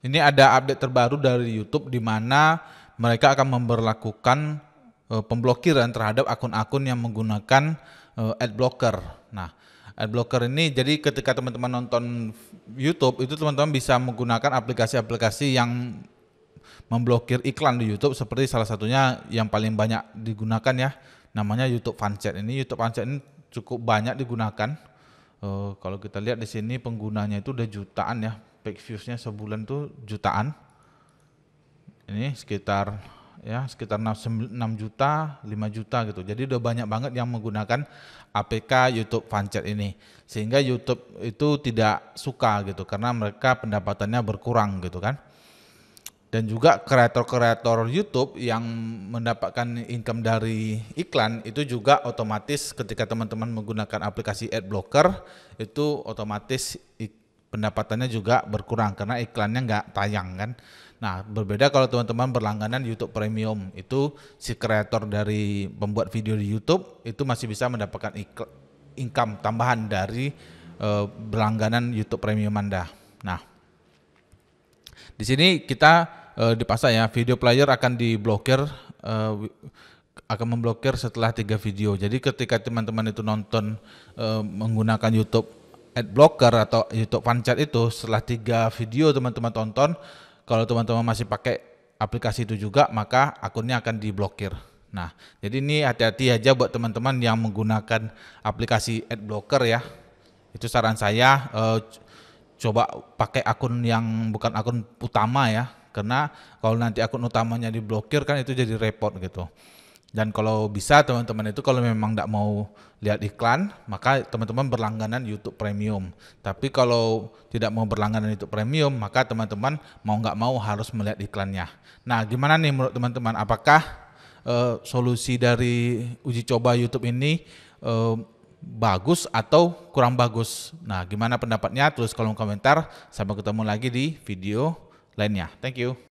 Ini ada update terbaru dari YouTube di mana mereka akan memperlakukan uh, pemblokiran terhadap akun-akun yang menggunakan uh, eh, ad blocker. Nah, ad blocker ini jadi ketika teman-teman nonton YouTube itu teman-teman bisa menggunakan aplikasi-aplikasi yang memblokir iklan di YouTube seperti salah satunya yang paling banyak digunakan ya namanya YouTube Fanchat ini YouTube Fanchat ini cukup banyak digunakan uh, kalau kita lihat di sini penggunanya itu udah jutaan ya peak viewsnya sebulan tuh jutaan ini sekitar ya sekitar 6 juta 5 juta gitu jadi udah banyak banget yang menggunakan APK YouTube Fanchat ini sehingga YouTube itu tidak suka gitu karena mereka pendapatannya berkurang gitu kan dan juga kreator-kreator YouTube yang mendapatkan income dari iklan itu juga otomatis ketika teman-teman menggunakan aplikasi ad blocker itu otomatis pendapatannya juga berkurang karena iklannya nggak tayang kan. Nah berbeda kalau teman-teman berlangganan YouTube Premium itu si kreator dari pembuat video di YouTube itu masih bisa mendapatkan income tambahan dari uh, berlangganan YouTube Premium Anda. Nah di sini kita uh, dipasang ya video player akan diblokir uh, akan memblokir setelah tiga video. Jadi ketika teman-teman itu nonton menggunakan YouTube ad blocker atau YouTube Fan Chat itu setelah tiga video teman-teman tonton kalau teman-teman masih pakai aplikasi itu juga maka akunnya akan diblokir. Nah, jadi ini hati-hati aja buat teman-teman yang menggunakan aplikasi ad blocker ya. Itu saran saya eh, coba pakai akun yang bukan akun utama ya karena kalau nanti akun utamanya diblokir kan itu jadi repot gitu. Dan kalau bisa teman-teman itu kalau memang tidak mau lihat iklan, maka teman-teman berlangganan YouTube Premium. Tapi kalau tidak mau berlangganan YouTube Premium, maka teman-teman mau nggak mau harus melihat iklannya. Nah, gimana nih menurut teman-teman? Apakah uh, solusi dari uji coba YouTube ini uh, bagus atau kurang bagus? Nah, gimana pendapatnya? Tulis kolom komentar. Sampai ketemu lagi di video lainnya. Thank you.